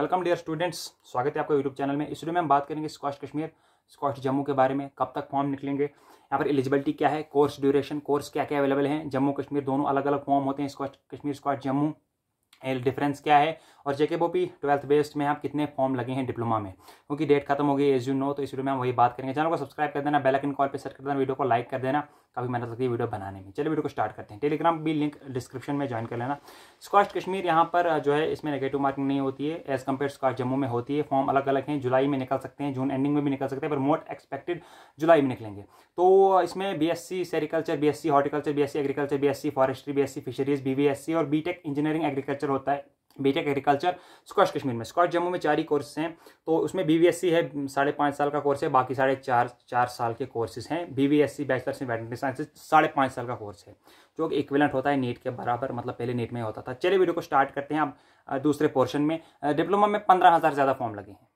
welcome dear students स्वागत है आपका यूट्यूब चैनल में इस वीडियो में हम बात करेंगे स्कॉश कश्मीर स्कॉश जम्मू के बारे में कब तक फॉर्म निकलेंगे यहाँ पर एलिजिबिलिटी क्या है कोर्स ड्यूरेशन कोर्स क्या क्या अवेलेबल है जम्मू कश्मीर दोनों अलग अलग फॉर्म होते हैं स्कॉश कश्मीर स्कॉश जम्मू डिफरेंस क्या है और जेके बोपी ट्वेल्थ बेस्ड में आप कितने फॉर्म लगे हैं डिप्लोमा में क्योंकि डेट खत्म हो गई एज यू नो तो इस वीडियो में हम वही बात करेंगे चैनल को सब्सक्राइब कर देना बेल कॉल पर सेट कर देना वीडियो को लाइक कर देना काफ़ी मेहनत लगती है वीडियो बनाने में चलिए वीडियो को स्टार्ट करते हैं टेलीग्राम भी लिंक डिस्क्रिप्शन में ज्वाइन कर लेना स्कॉस्ट कश्मीर यहाँ पर जो है इसमें नेगेटिव मार्किंग नहीं होती है एज कम्पेयर स्कॉस्ट जम्मू में होती है फॉर्म अलग अलग हैं जुलाई में निकल सकते हैं जून एंडिंग में भी निकल सकते हैं पर मोट एक्सपेक्टेड जुलाई में निकलेंगे तो इसमें B S C sericulture B S C horticulture B S C agriculture B S C forestry B S C fisheries B B S C और बी टेक इंजीनियरिंग एग्रीकल्चर होता है बीटेक एग्रीकल्चर स्कॉश कश्मीर में squash Jammu में चार ही courses हैं तो उसमें BVSc है साढ़े पाँच साल का कोर्स है बाकी साढ़े चार चार साल के कोर्सेज हैं BVSc bachelors in veterinary sciences साढ़े पाँच साल का कोर्स है जो कि इक्विलेंट होता है नीट के बराबर मतलब पहले नीट में होता था चलिए वीडियो को स्टार्ट करते हैं आप दूसरे पोर्शन में डिप्लोमा में पंद्रह हज़ार ज़्यादा फॉर्म लगे हैं